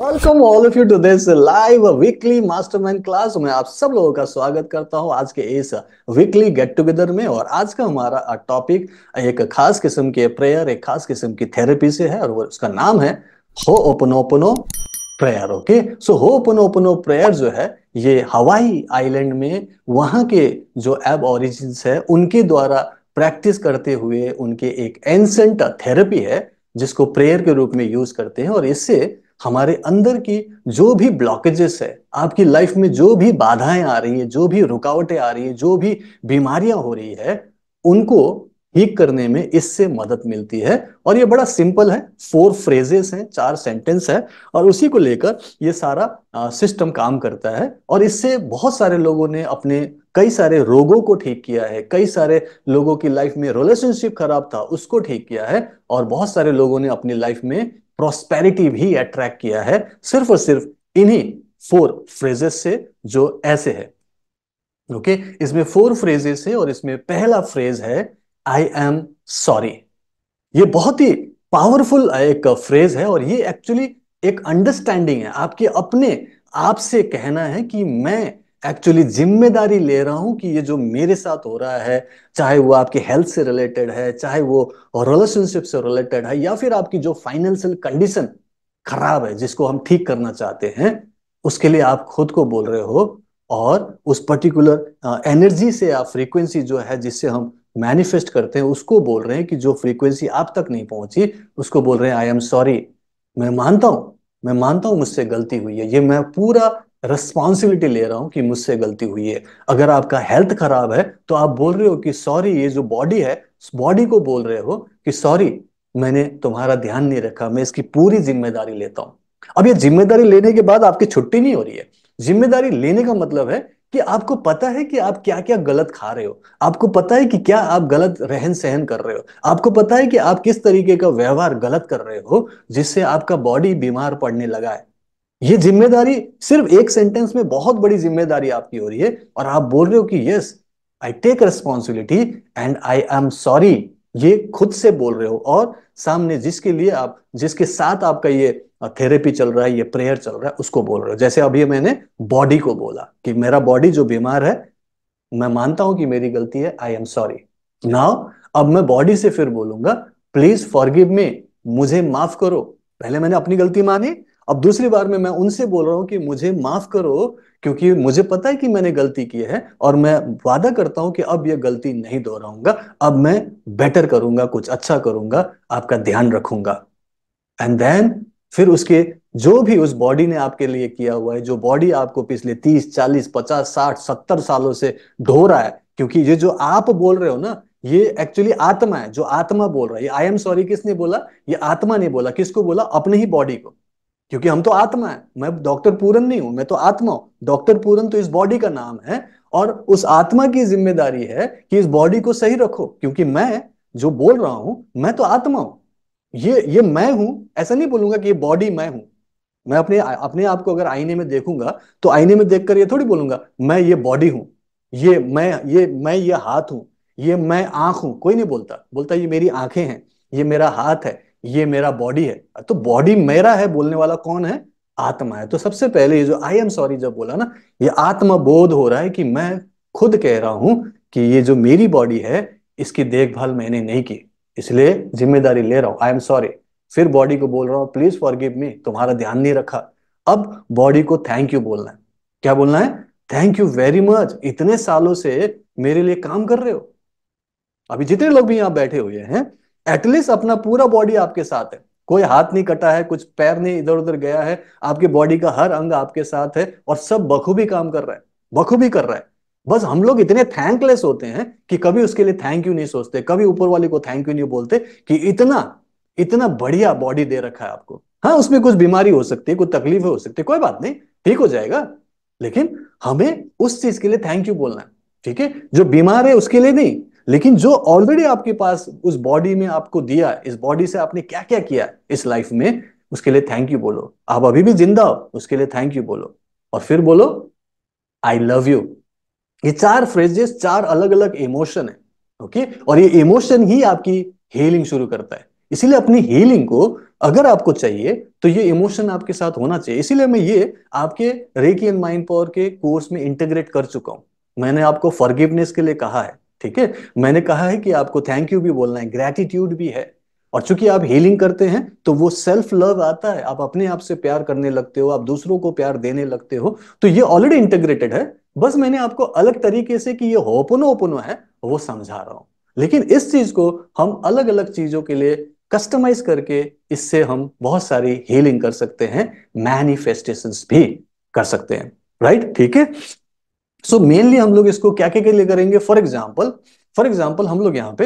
Welcome all of you to this live weekly mastermind class मैं आप सब लोगों का स्वागत करता हूं आज के इस वीकली गेट टुगेदर में और आज का हमारा टॉपिक एक खास किस्म के प्रेयर एक खास किस्म की थेरेपी से है और उसका नाम है हो ओपनो प्रेयर ओके सो हो ओपनो प्रेयर जो है ये हवाई आइलैंड में वहां के जो एब ऑरिजिन है उनके द्वारा प्रैक्टिस करते हुए उनके एक एंसेंट थेरेपी है जिसको प्रेयर के रूप में यूज करते हैं और इससे हमारे अंदर की जो भी ब्लॉकेजेस है आपकी लाइफ में जो भी बाधाएं आ रही है जो भी रुकावटें आ रही है जो भी बीमारियां हो रही है उनको ठीक करने में इससे मदद मिलती है और ये बड़ा सिंपल है फोर फ्रेजेस हैं चार सेंटेंस है और उसी को लेकर ये सारा सिस्टम काम करता है और इससे बहुत सारे लोगों ने अपने कई सारे रोगों को ठीक किया है कई सारे लोगों की लाइफ में रिलेशनशिप खराब था उसको ठीक किया है और बहुत सारे लोगों ने अपनी लाइफ में प्रोस्पेरिटी भी अट्रैक्ट किया है सिर्फ और सिर्फ इन्हीं फोर फ्रेजेस से जो ऐसे है ओके okay? इसमें फोर फ्रेजेस है और इसमें पहला फ्रेज है आई एम सॉरी ये बहुत ही पावरफुल एक फ्रेज है और ये एक्चुअली एक अंडरस्टैंडिंग है आपके अपने आप से कहना है कि मैं एक्चुअली जिम्मेदारी ले रहा हूं कि ये जो मेरे साथ हो रहा है चाहे वो आपके हेल्थ से रिलेटेड है चाहे वो रिलेशनशिप से रिलेटेड है या फिर आपकी जो फाइनेंशियल कंडीशन खराब है जिसको हम ठीक करना चाहते हैं उसके लिए आप खुद को बोल रहे हो और उस पर्टिकुलर एनर्जी से आप फ्रीक्वेंसी जो है जिससे हम मैनिफेस्ट करते हैं उसको बोल रहे हैं कि जो फ्रीक्वेंसी आप तक नहीं पहुंची उसको बोल रहे हैं आई एम सॉरी मैं मानता हूं मैं मानता हूं मुझसे गलती हुई है ये मैं पूरा रिस्पॉन्सिबिलिटी ले रहा हूं कि मुझसे गलती हुई है अगर आपका हेल्थ खराब है तो आप बोल रहे हो कि सॉरी ये जो बॉडी है बॉडी को बोल रहे हो कि सॉरी मैंने तुम्हारा ध्यान नहीं रखा मैं इसकी पूरी जिम्मेदारी लेता हूं अब ये जिम्मेदारी लेने के बाद आपकी छुट्टी नहीं हो रही है जिम्मेदारी लेने का मतलब है कि आपको पता है कि आप क्या क्या गलत खा रहे हो आपको पता है कि क्या आप गलत रहन सहन कर रहे हो आपको पता है कि आप किस तरीके का व्यवहार गलत कर रहे हो जिससे आपका बॉडी बीमार पड़ने लगा है ये जिम्मेदारी सिर्फ एक सेंटेंस में बहुत बड़ी जिम्मेदारी आपकी हो रही है और आप बोल रहे हो कि yes I take responsibility and I am sorry ये खुद से बोल रहे हो और सामने जिसके लिए आप जिसके साथ आपका ये थेरेपी चल रहा है ये प्रेयर चल रहा है उसको बोल रहे हो जैसे अभी मैंने बॉडी को बोला कि मेरा बॉडी जो बीमार है मैं मानता हूं कि मेरी गलती है आई एम सॉरी नाउ अब मैं बॉडी से फिर बोलूंगा प्लीज फॉरगिव मी मुझे माफ करो पहले मैंने अपनी गलती मानी अब दूसरी बार में मैं उनसे बोल रहा हूं कि मुझे माफ करो क्योंकि मुझे पता है कि मैंने गलती की है और मैं वादा करता हूं कि अब यह गलती नहीं दोहराऊंगा अब मैं बेटर करूंगा कुछ अच्छा करूंगा आपका ध्यान रखूंगा एंड देन फिर उसके जो भी उस बॉडी ने आपके लिए किया हुआ है जो बॉडी आपको पिछले तीस चालीस पचास साठ सत्तर सालों से ढो रहा है क्योंकि ये जो आप बोल रहे हो ना ये एक्चुअली आत्मा है जो आत्मा बोल रहा है आई एम सॉरी किसने बोला ये आत्मा ने बोला किसको बोला अपने ही बॉडी को क्योंकि हम तो आत्मा है मैं डॉक्टर पूरन नहीं हूं मैं तो आत्मा हूं डॉक्टर पूरन तो इस बॉडी का नाम है और उस आत्मा की जिम्मेदारी है कि इस बॉडी को सही रखो क्योंकि मैं जो बोल रहा हूं मैं तो आत्मा हूं ये ये मैं हूं ऐसा नहीं बोलूंगा कि ये बॉडी मैं हूं मैं अपने अपने आप को अगर आईने में देखूंगा तो आईने में देखकर ये थोड़ी बोलूंगा मैं ये बॉडी हूं ये मैं ये मैं ये हाथ हूं ये मैं आंख हूं कोई नहीं बोलता बोलता ये मेरी आंखें हैं ये मेरा हाथ है ये मेरा बॉडी है तो बॉडी मेरा है बोलने वाला कौन है आत्मा है तो सबसे पहले ये जो आई एम सॉरी जब बोला ना ये आत्मा बोध हो रहा है कि मैं खुद कह रहा हूं कि ये जो मेरी बॉडी है इसकी देखभाल मैंने नहीं की इसलिए जिम्मेदारी ले रहा हूं आई एम सॉरी फिर बॉडी को बोल रहा हूं प्लीज फॉर गिव मी तुम्हारा ध्यान नहीं रखा अब बॉडी को थैंक यू बोलना है क्या बोलना है थैंक यू वेरी मच इतने सालों से मेरे लिए काम कर रहे हो अभी जितने लोग भी यहां बैठे हुए हैं एटलीस्ट अपना पूरा बॉडी आपके साथ है कोई हाथ नहीं कटा है कुछ पैर नहीं इधर उधर गया है आपके बॉडी का हर अंग आपके साथ है और सब बखूबी काम कर रहा है बखूबी कर रहा है बस हम लोग इतने थैंकलेस होते हैं कि कभी उसके लिए थैंक यू नहीं सोचते कभी ऊपर वाले को थैंक यू नहीं बोलते कि इतना इतना बढ़िया बॉडी दे रखा है आपको हाँ उसमें कुछ बीमारी हो सकती है कुछ तकलीफ हो सकती है कोई बात नहीं ठीक हो जाएगा लेकिन हमें उस चीज के लिए थैंक यू बोलना है ठीक है जो बीमार है उसके लिए नहीं लेकिन जो ऑलरेडी आपके पास उस बॉडी में आपको दिया इस बॉडी से आपने क्या क्या किया इस लाइफ में उसके लिए थैंक यू बोलो आप अभी भी जिंदा हो उसके लिए थैंक यू बोलो और फिर बोलो आई लव यू ये चार फ्रेजेस चार अलग अलग इमोशन है ओके और ये इमोशन ही आपकी हीलिंग शुरू करता है इसीलिए अपनी हीलिंग को अगर आपको चाहिए तो ये इमोशन आपके साथ होना चाहिए इसीलिए मैं ये आपके रेकी एंड माइंड पावर के कोर्स में इंटीग्रेट कर चुका हूं मैंने आपको फॉरगिवनेस के लिए कहा है ठीक है मैंने कहा है कि आपको थैंक यू भी बोलना है ग्रेटिट्यूड भी है और चूंकि आप हीलिंग करते हैं तो वो सेल्फ लव आता है आप अपने आप से प्यार करने लगते हो आप दूसरों को प्यार देने लगते हो तो ये ऑलरेडी इंटीग्रेटेड है बस मैंने आपको अलग तरीके से कि ये होपनो ओपनो है वो समझा रहा हूं लेकिन इस चीज को हम अलग अलग चीजों के लिए कस्टमाइज करके इससे हम बहुत सारी हीलिंग कर सकते हैं मैनिफेस्टेशन भी कर सकते हैं राइट ठीक है सो मेनली हम लोग इसको क्या क्या के लिए करेंगे फॉर एग्जाम्पल फॉर एग्जाम्पल हम लोग यहाँ पे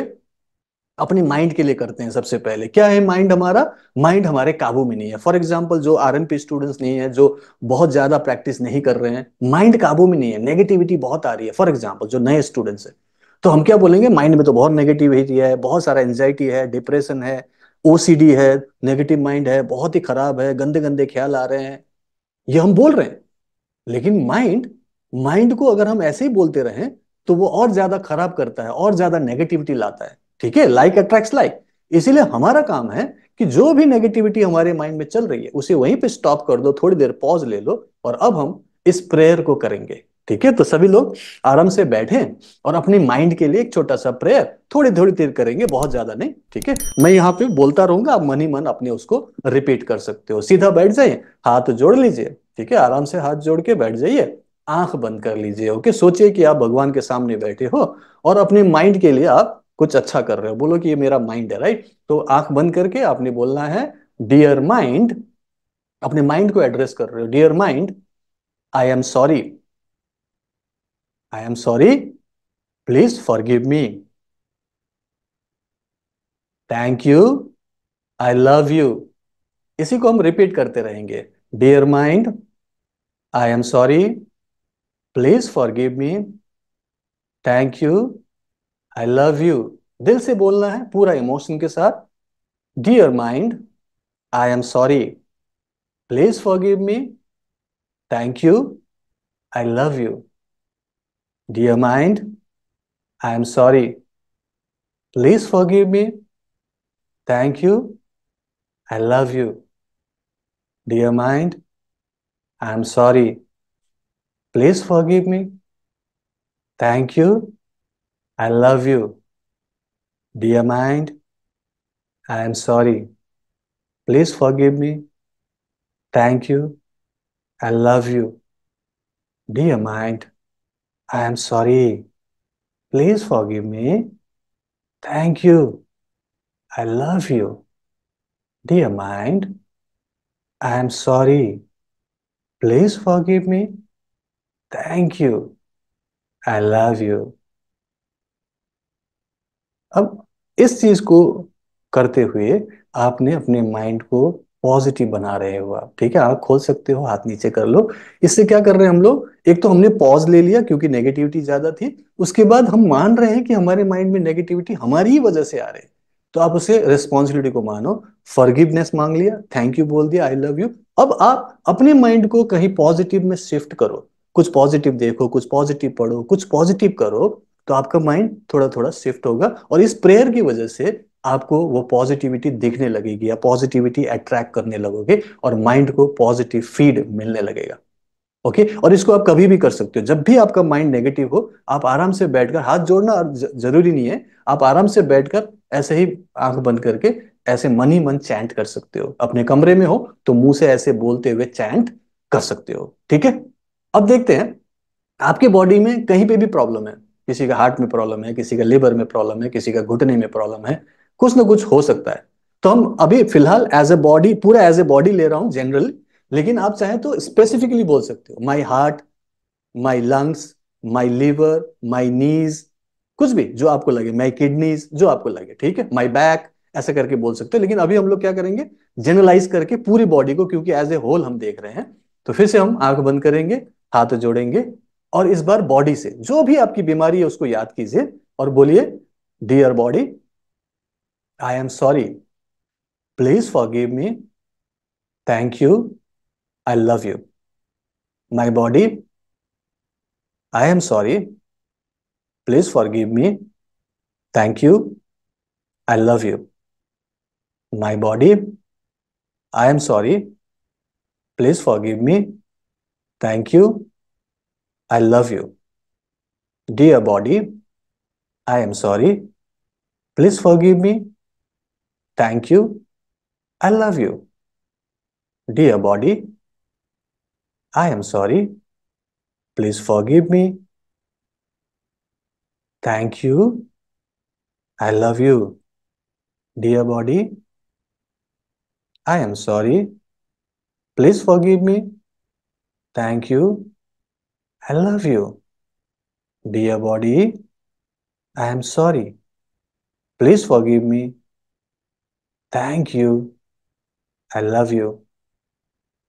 अपने माइंड के लिए करते हैं सबसे पहले क्या है माइंड हमारा माइंड हमारे काबू में नहीं है फॉर एग्जाम्पल जो आर स्टूडेंट्स नहीं है जो बहुत ज्यादा प्रैक्टिस नहीं कर रहे हैं माइंड काबू में नहीं है नेगेटिविटी बहुत आ रही है फॉर एग्जाम्पल जो नए स्टूडेंट्स है तो हम क्या बोलेंगे माइंड में तो बहुत नेगेटिविटी है बहुत सारा एंजाइटी है डिप्रेशन है ओसीडी है नेगेटिव माइंड है बहुत ही खराब है गंदे गंदे ख्याल आ रहे हैं ये हम बोल रहे हैं लेकिन माइंड माइंड को अगर हम ऐसे ही बोलते रहें तो वो और ज्यादा खराब करता है और ज्यादा नेगेटिविटी लाता है ठीक है लाइक अट्रैक्ट लाइक इसीलिए हमारा काम है कि जो भी नेगेटिविटी हमारे माइंड में चल रही है उसे वहीं पे स्टॉप कर दो थोड़ी देर पॉज ले लो और अब हम इस प्रेयर को करेंगे ठीक है तो सभी लोग आराम से बैठे और अपने माइंड के लिए एक छोटा सा प्रेयर थोड़ी थोड़ी देर करेंगे बहुत ज्यादा नहीं ठीक है मैं यहाँ पे बोलता रहूंगा आप मन ही मन अपने उसको रिपीट कर सकते हो सीधा बैठ जाइए हाथ जोड़ लीजिए ठीक है आराम से हाथ जोड़ के बैठ जाइए आंख बंद कर लीजिए ओके सोचिए कि आप भगवान के सामने बैठे हो और अपने माइंड के लिए आप कुछ अच्छा कर रहे हो बोलो कि ये मेरा माइंड है राइट तो आंख बंद करके आपने बोलना है डियर माइंड अपने माइंड को एड्रेस कर रहे हो dear mind I am sorry I am sorry please forgive me thank you I love you इसी को हम रिपीट करते रहेंगे dear mind I am sorry please forgive me thank you I love you दिल से बोलना है पूरा इमोशन के साथ dear mind I am sorry please forgive me thank you I love you dear mind I am sorry please forgive me thank you I love you dear mind I am sorry Please forgive me. Thank you. I love you. Dear mind, I am sorry. Please forgive me. Thank you. I love you. Dear mind, I am sorry. Please forgive me. Thank you. I love you. Dear mind, I am sorry. Please forgive me. Thank you I love you अब इस चीज को करते हुए आपने अपने mind को positive बना रहे हो आप ठीक है आप खोल सकते हो हाथ नीचे कर लो इससे क्या कर रहे हैं हम लोग एक तो हमने पॉज ले लिया क्योंकि नेगेटिविटी ज्यादा थी उसके बाद हम मान रहे हैं कि हमारे माइंड में नेगेटिविटी हमारी ही वजह से आ रही है तो आप उसे रिस्पॉन्सिबिलिटी को मानो फॉरगिवनेस मांग लिया थैंक यू बोल दिया आई लव यू अब आप अपने माइंड को कहीं पॉजिटिव में शिफ्ट करो कुछ पॉजिटिव देखो कुछ पॉजिटिव पढ़ो कुछ पॉजिटिव करो तो आपका माइंड थोड़ा थोड़ा शिफ्ट होगा और इस प्रेयर की वजह से आपको वो पॉजिटिविटी दिखने लगेगी या पॉजिटिविटी अट्रैक्ट करने लगोगे और माइंड को पॉजिटिव फीड मिलने लगेगा ओके okay? और इसको आप कभी भी कर सकते हो जब भी आपका माइंड नेगेटिव हो आप आराम से बैठकर हाथ जोड़ना जरूरी नहीं है आप आराम से बैठकर ऐसे ही आंख बंद करके ऐसे मन ही मन चैंट कर सकते हो अपने कमरे में हो तो मुंह से ऐसे बोलते हुए चैंट कर सकते हो ठीक है अब देखते हैं आपके बॉडी में कहीं पे भी प्रॉब्लम है किसी का हार्ट में प्रॉब्लम है किसी का लिवर में प्रॉब्लम है किसी का घुटने में प्रॉब्लम है कुछ ना कुछ हो सकता है तो हम अभी फिलहाल एज ए बॉडी पूरा एज ए बॉडी ले रहा हूं जनरल लेकिन आप चाहे तो स्पेसिफिकली बोल सकते हो my heart my lungs my liver my knees कुछ भी जो आपको लगे माई किडनीज जो आपको लगे ठीक है माई बैक ऐसा करके बोल सकते हो लेकिन अभी हम लोग क्या करेंगे जनरलाइज करके पूरी बॉडी को क्योंकि एज ए होल हम देख रहे हैं तो फिर से हम आंख बंद करेंगे हाथ जोड़ेंगे और इस बार बॉडी से जो भी आपकी बीमारी है उसको याद कीजिए और बोलिए dear body I am sorry please forgive me thank you I love you my body I am sorry please forgive me thank you I love you body I am sorry please forgive me Thank you. I love you. Dear body, I am sorry. Please forgive me. Thank you. I love you. Dear body, I am sorry. Please forgive me. Thank you. I love you. Dear body, I am sorry. Please forgive me. Thank you. I love you. Dear body, I am sorry. Please forgive me. Thank you. I love you.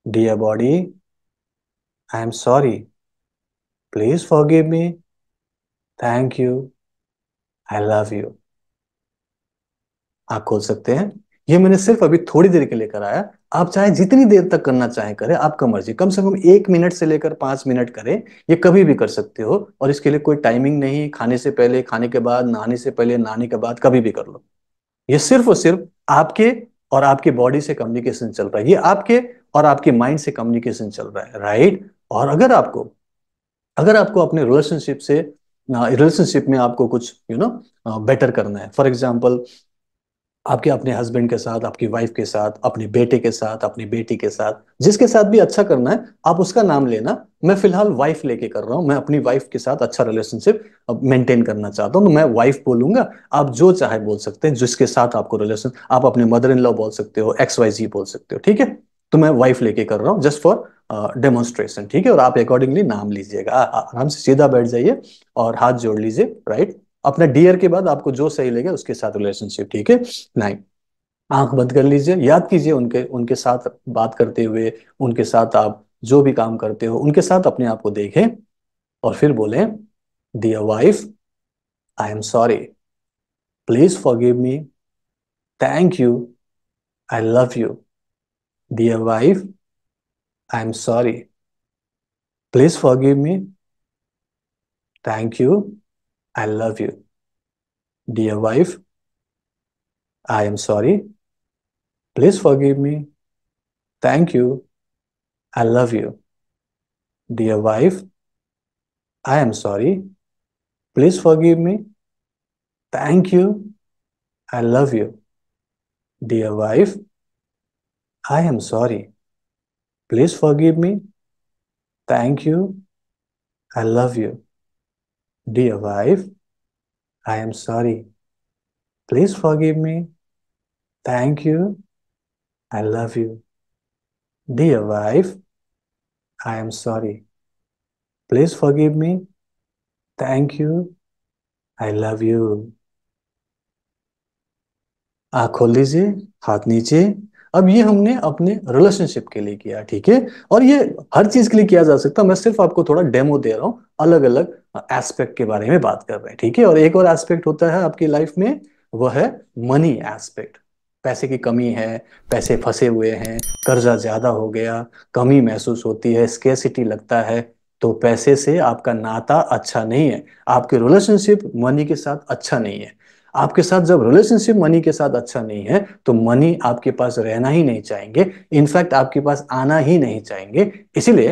Dear body, I am sorry. Please forgive me. Thank you. I love you. आप खोल सकते हैं ये मैंने सिर्फ अभी थोड़ी देर के लिए कराया आप चाहे जितनी देर तक करना चाहे करें आपका मर्जी कम से कम एक मिनट से लेकर पांच मिनट करें ये कभी भी कर सकते हो और इसके लिए कोई टाइमिंग नहीं खाने से पहले खाने के बाद नहाने से पहले नहाने के बाद कभी भी कर लो ये सिर्फ और सिर्फ आपके और आपके बॉडी से कम्युनिकेशन चल रहा है ये आपके और आपके माइंड से कम्युनिकेशन चल रहा है राइट और अगर आपको अगर आपको अपने रिलेशनशिप से रिलेशनशिप में आपको कुछ यू नो बेटर करना है फॉर एग्जाम्पल आपके अपने हस्बैंड के साथ आपकी वाइफ के साथ अपने बेटे के साथ अपनी बेटी के साथ जिसके साथ भी अच्छा करना है आप उसका नाम लेना मैं फिलहाल वाइफ लेके कर रहा हूँ मैं अपनी वाइफ के साथ अच्छा रिलेशनशिप मेंटेन करना चाहता हूँ तो मैं वाइफ बोलूंगा आप जो चाहे बोल सकते हैं जिसके साथ आपको रिलेशन आप अपने मदर इन लॉ बोल सकते हो एक्स वाई जी बोल सकते हो ठीक है तो मैं वाइफ लेके कर रहा हूँ जस्ट फॉर डेमोन्स्ट्रेशन ठीक है और आप अकॉर्डिंगली नाम लीजिएगा आराम से सीधा बैठ जाइए और हाथ जोड़ लीजिए राइट अपने डियर के बाद आपको जो सही लगे उसके साथ रिलेशनशिप ठीक है नाइन आंख बंद कर लीजिए याद कीजिए उनके उनके साथ बात करते हुए उनके साथ आप जो भी काम करते हो उनके साथ अपने आप को देखें और फिर बोले dear wife I am sorry please forgive me thank you I love you dear wife I am sorry please forgive me thank you I love you. Dear wife, I am sorry. Please forgive me. Thank you. I love you. Dear wife, I am sorry. Please forgive me. Thank you. I love you. Dear wife, I am sorry. Please forgive me. Thank you. I love you. Dear wife, I am sorry. Please forgive me. Thank you. I love you. Dear wife, I am sorry. Please forgive me. Thank you. I love you. आँख खोल लीजिए हाथ नीचे अब ये हमने अपने relationship के लिए किया ठीक है और ये हर चीज के लिए किया जा सकता मैं सिर्फ आपको थोड़ा डेमो दे रहा हूँ अलग अलग एस्पेक्ट के बारे में बात कर रहे हैं ठीक है और एक और एस्पेक्ट होता है आपकी लाइफ में वह है मनी एस्पेक्ट पैसे की कमी है पैसे फंसे हुए हैं कर्जा ज्यादा हो गया कमी महसूस होती है स्केसिटी लगता है तो पैसे से आपका नाता अच्छा नहीं है आपके रिलेशनशिप मनी के साथ अच्छा नहीं है आपके साथ जब रिलेशनशिप मनी के साथ अच्छा नहीं है तो मनी आपके पास रहना ही नहीं चाहेंगे इनफैक्ट आपके पास आना ही नहीं चाहेंगे इसीलिए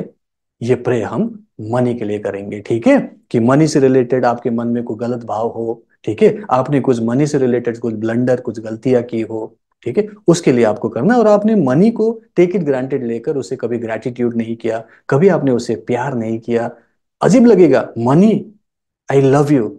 ये प्रे हम मनी के लिए करेंगे ठीक है कि मनी से रिलेटेड आपके मन में कोई गलत भाव हो ठीक है आपने कुछ मनी से रिलेटेड कुछ ब्लंडर कुछ गलतियां की हो ठीक है उसके लिए आपको करना और आपने मनी को टेक इट ग्रांटेड लेकर उसे कभी ग्रेटिट्यूड नहीं किया कभी आपने उसे प्यार नहीं किया अजीब लगेगा मनी आई लव यू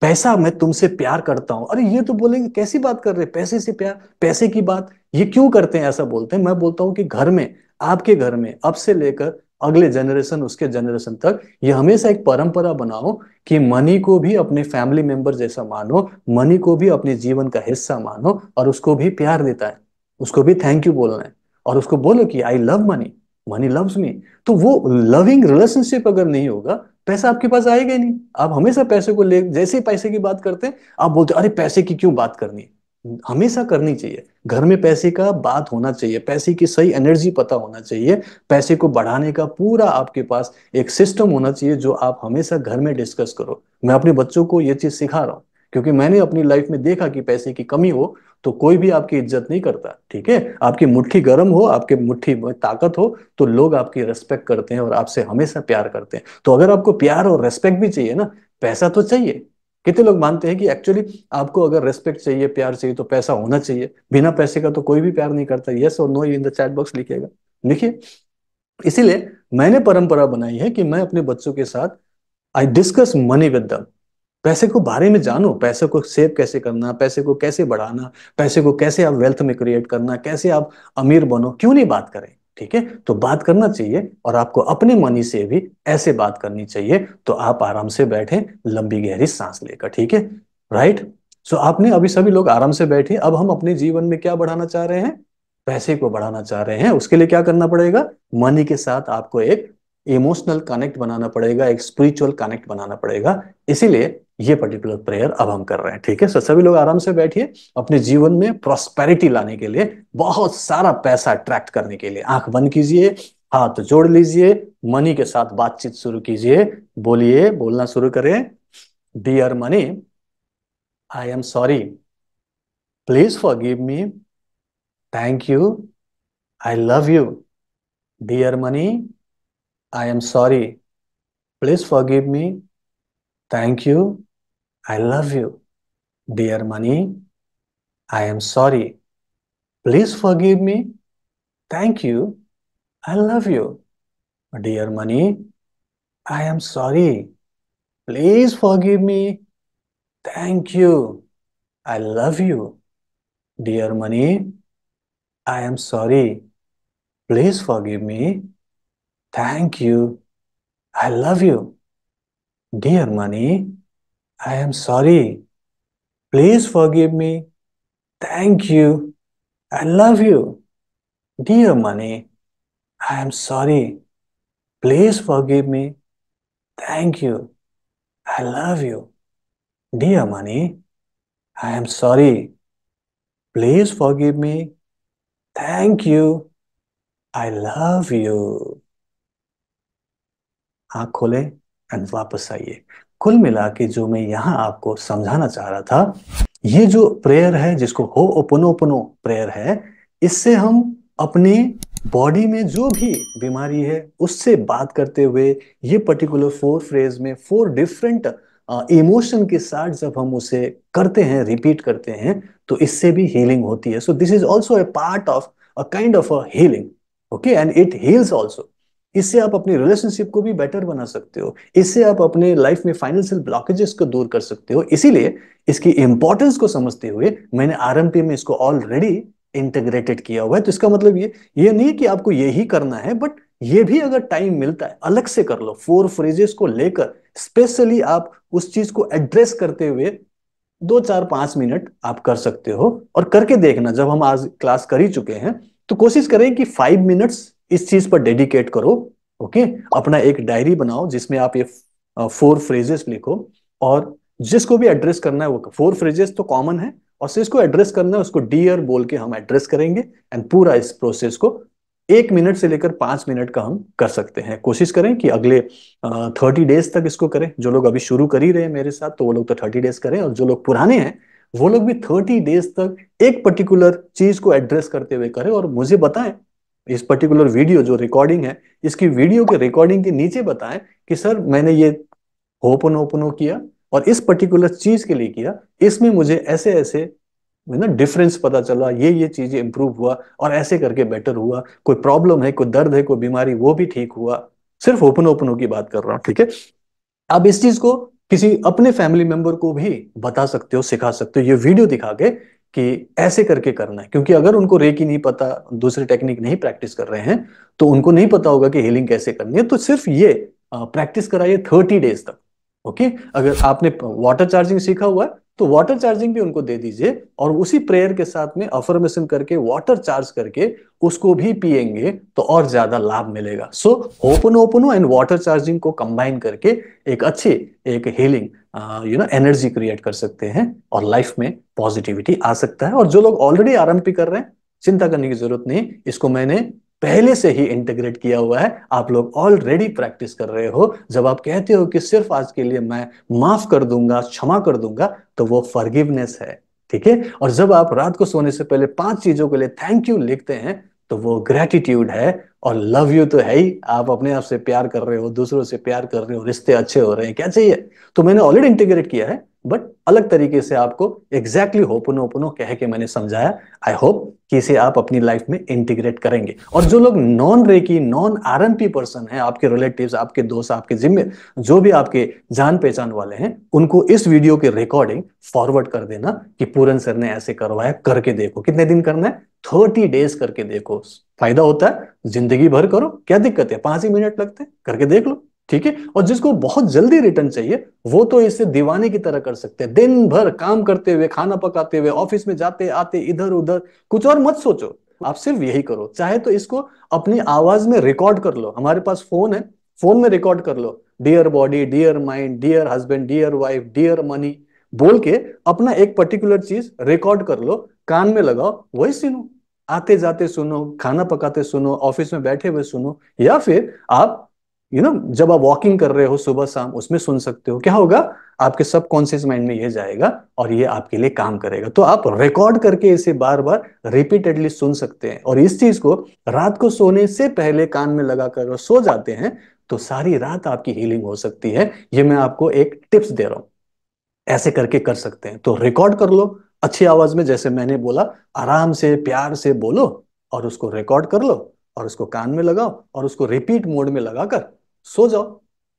पैसा मैं तुमसे प्यार करता हूं अरे ये तो बोलेंगे कैसी बात कर रहे पैसे से प्यार पैसे की बात ये क्यों करते हैं ऐसा बोलते हैं मैं बोलता हूं कि घर में आपके घर में अब से लेकर अगले जनरेशन उसके जनरेशन तक ये हमेशा एक परंपरा बनाओ कि मनी को भी अपने फैमिली मेंबर जैसा मानो मनी को भी अपने जीवन का हिस्सा मानो और उसको भी प्यार देता है उसको भी थैंक यू बोलना है और उसको बोलो कि I love money money loves me तो वो लविंग रिलेशनशिप अगर नहीं होगा पैसा आपके पास आएगा ही नहीं आप हमेशा पैसे को ले जैसे ही पैसे की बात करते हैं आप बोलते अरे पैसे की क्यों बात करनी हमेशा करनी चाहिए घर में पैसे का बात होना चाहिए पैसे की सही एनर्जी पता होना चाहिए पैसे को बढ़ाने का पूरा आपके पास एक सिस्टम होना चाहिए जो आप हमेशा घर में डिस्कस करो मैं अपने बच्चों को ये चीज सिखा रहा हूं क्योंकि मैंने अपनी लाइफ में देखा कि पैसे की कमी हो तो कोई भी आपकी इज्जत नहीं करता ठीक है आपकी मुट्ठी गर्म हो आपके मुट्ठी में ताकत हो तो लोग आपकी रेस्पेक्ट करते हैं और आपसे हमेशा प्यार करते हैं तो अगर आपको प्यार और रेस्पेक्ट भी चाहिए ना पैसा तो चाहिए कितने लोग मानते हैं कि एक्चुअली आपको अगर रेस्पेक्ट चाहिए प्यार चाहिए तो पैसा होना चाहिए बिना पैसे का तो कोई भी प्यार नहीं करता यस और no in the chat box लिखेगा लिखिए इसीलिए मैंने परंपरा बनाई है कि मैं अपने बच्चों के साथ I discuss money with them पैसे को बारे में जानो पैसे को सेव कैसे करना पैसे को कैसे बढ़ाना पैसे को कैसे आप वेल्थ में क्रिएट करना कैसे आप अमीर बनो क्यों नहीं बात करें ठीक है तो बात करना चाहिए और आपको अपने मनी से भी ऐसे बात करनी चाहिए तो आप आराम से बैठे लंबी गहरी सांस लेकर ठीक है राइट सो आपने अभी सभी लोग आराम से बैठे अब हम अपने जीवन में क्या बढ़ाना चाह रहे हैं पैसे को बढ़ाना चाह रहे हैं उसके लिए क्या करना पड़ेगा मनी के साथ आपको एक इमोशनल कनेक्ट बनाना पड़ेगा एक स्पिरिचुअल कनेक्ट बनाना पड़ेगा इसीलिए ये पर्टिकुलर प्रेयर अब हम कर रहे हैं ठीक है सो सभी लोग आराम से बैठिए अपने जीवन में प्रॉस्पेरिटी लाने के लिए बहुत सारा पैसा अट्रैक्ट करने के लिए आंख बंद कीजिए हाथ जोड़ लीजिए मनी के साथ बातचीत शुरू कीजिए बोलिए बोलना शुरू करें dear money I am sorry please forgive me thank you I love you dear money I am sorry please forgive me thank you I love you. Dear money, I am sorry. Please forgive me. Thank you. I love you. Dear money, I am sorry. Please forgive me. Thank you. I love you. Dear money, I am sorry. Please forgive me. Thank you. I love you. Dear money, I am sorry. Please forgive me. Thank you. I love you. Dear money, I am sorry. Please forgive me. Thank you. I love you. Dear money, I am sorry. Please forgive me. Thank you. I love you. आंख खोले and वापस आइए कुल मिला के जो मैं यहाँ आपको समझाना चाह रहा था ये जो प्रेयर है जिसको हो ओपनो ओपनो प्रेयर है इससे हम अपने बॉडी में जो भी बीमारी है उससे बात करते हुए ये पर्टिकुलर फोर फ्रेज में फोर डिफरेंट इमोशन के साथ जब हम उसे करते हैं रिपीट करते हैं तो इससे भी हीलिंग होती है so this is also a part of a kind of a healing okay and it heals also इससे आप अपनी रिलेशनशिप को भी बेटर बना सकते हो इससे आप अपने लाइफ में फाइनेंशियल ब्लॉकेजेस को दूर कर सकते हो इसीलिए इसकी इंपॉर्टेंस को समझते हुए मैंने आरएमपी में इसको ऑलरेडी इंटीग्रेटेड किया हुआ है तो इसका मतलब ये ये नहीं कि आपको ये ही करना है बट ये भी अगर टाइम मिलता है अलग से कर लो फोर फ्रेजेस को लेकर स्पेशली आप उस चीज को एड्रेस करते हुए दो चार पांच मिनट आप कर सकते हो और करके देखना जब हम आज क्लास कर ही चुके हैं तो कोशिश करें कि फाइव मिनट्स इस चीज पर डेडिकेट करो ओके अपना एक डायरी बनाओ जिसमें आप ये फोर फ्रेजेस लिखो और जिसको भी एड्रेस करना है वो फोर फ्रेजेस तो कॉमन है और जिसको एड्रेस करना है उसको डियर बोल के हम एड्रेस करेंगे एंड पूरा इस प्रोसेस को एक मिनट से लेकर पांच मिनट का हम कर सकते हैं कोशिश करें कि अगले थर्टी डेज तक इसको करें जो लोग अभी शुरू कर ही रहे हैं मेरे साथ तो वो लोग तो थर्टी डेज करें और जो लोग पुराने हैं वो लोग भी थर्टी डेज तक एक पर्टिकुलर चीज को एड्रेस करते हुए करें और मुझे बताएं इस पर्टिकुलर वीडियो जो रिकॉर्डिंग है इसकी वीडियो के रिकॉर्डिंग के नीचे बताएं कि सर मैंने ये ओपन ओपन किया और इस पर्टिकुलर चीज के लिए किया इसमें मुझे ऐसे ऐसे ना डिफरेंस पता चला ये ये चीजें इंप्रूव हुआ और ऐसे करके बेटर हुआ कोई प्रॉब्लम है कोई दर्द है कोई बीमारी वो भी ठीक हुआ सिर्फ ओपन ओपनों की बात कर रहा हूं ठीक है अब इस चीज को किसी अपने फैमिली मेंबर को भी बता सकते हो सिखा सकते हो ये वीडियो दिखा के कि ऐसे करके करना है क्योंकि अगर उनको रेकी नहीं पता दूसरे टेक्निक नहीं प्रैक्टिस कर रहे हैं तो उनको नहीं पता होगा कि हीलिंग कैसे करनी है तो सिर्फ ये प्रैक्टिस कराइए थर्टी डेज तक ओके अगर आपने वाटर चार्जिंग सीखा हुआ है तो वाटर चार्जिंग भी उनको दे दीजिए और उसी प्रेयर के साथ में अफर्मेशन करके वाटर चार्ज करके उसको भी पिएंगे तो और ज्यादा लाभ मिलेगा सो ओपन ओपनो एंड वाटर चार्जिंग को कंबाइन करके एक अच्छी एक healing you know energy create कर सकते हैं और लाइफ में पॉजिटिविटी आ सकता है और जो लोग ऑलरेडी आरंभ कर रहे हैं चिंता करने की जरूरत नहीं इसको मैंने पहले से ही इंटीग्रेट किया हुआ है आप लोग ऑलरेडी प्रैक्टिस कर रहे हो जब आप कहते हो कि सिर्फ आज के लिए मैं माफ कर दूंगा क्षमा कर दूंगा तो वो फॉरगिवनेस है ठीक है और जब आप रात को सोने से पहले पांच चीजों के लिए थैंक यू लिखते हैं तो वो ग्रेटिट्यूड है और लव यू तो है ही आप अपने आप से प्यार कर रहे हो दूसरों से प्यार कर रहे हो रिश्ते अच्छे हो रहे हैं क्या चाहिए तो मैंने ऑलरेडी इंटीग्रेट किया है बट अलग तरीके से आपको एग्जैक्टली होपनो ओपनो कह के मैंने समझाया आई होप कि इसे आप अपनी लाइफ में इंटीग्रेट करेंगे और जो लोग non Reiki non R person है आपके रिलेटिव्स आपके दोस्त आपके जिम्मे जो भी आपके जान पहचान वाले हैं उनको इस वीडियो के रिकॉर्डिंग फॉरवर्ड कर देना कि पूरन सर ने ऐसे करवाया करके देखो कितने दिन करना है थर्टी डेज करके देखो फायदा होता है जिंदगी भर करो क्या दिक्कत है पांच ही मिनट लगते हैं करके देख लो ठीक है और जिसको बहुत जल्दी रिटर्न चाहिए वो तो इसे दीवाने की तरह कर सकते हैं दिन भर काम करते हुए खाना पकाते हुए ऑफिस में जाते आते इधर उधर कुछ और मत सोचो आप सिर्फ यही करो चाहे तो इसको अपनी आवाज में रिकॉर्ड कर लो हमारे पास फोन है फोन में रिकॉर्ड कर लो dear body dear mind dear husband dear wife dear money बोल के अपना एक पर्टिकुलर चीज रिकॉर्ड कर लो कान में लगाओ वही सुनो आते जाते सुनो खाना पकाते सुनो ऑफिस में बैठे हुए सुनो या फिर आप यू you नो know, जब आप वॉकिंग कर रहे हो सुबह शाम उसमें सुन सकते हो क्या होगा आपके सब कॉन्शियस माइंड में ये जाएगा और ये आपके लिए काम करेगा तो आप रिकॉर्ड करके इसे बार बार रिपीटेडली सुन सकते हैं और इस चीज को रात को सोने से पहले कान में लगा कर सो जाते हैं तो सारी रात आपकी हीलिंग हो सकती है ये मैं आपको एक टिप्स दे रहा हूं ऐसे करके कर सकते हैं तो रिकॉर्ड कर लो अच्छी आवाज में जैसे मैंने बोला आराम से प्यार से बोलो और उसको रिकॉर्ड कर लो और उसको कान में लगाओ और उसको रिपीट मोड में लगाकर सो जाओ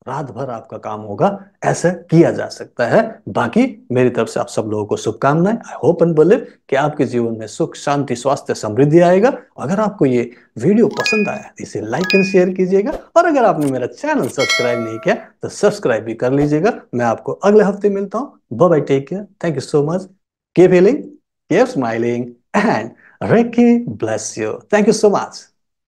रात भर आपका काम होगा ऐसा किया जा सकता है बाकी मेरी तरफ से आप सब लोगों को शुभकामनाएं आई होप एंड बिलीव कि आपके जीवन में सुख शांति स्वास्थ्य समृद्धि आएगा अगर आपको ये वीडियो पसंद आया तो इसे लाइक एंड शेयर कीजिएगा और अगर आपने मेरा चैनल सब्सक्राइब नहीं किया तो सब्सक्राइब भी कर लीजिएगा मैं आपको अगले हफ्ते मिलता हूँ bye take care thank you so much keep healing keep smiling and Reiki bless you thank you so much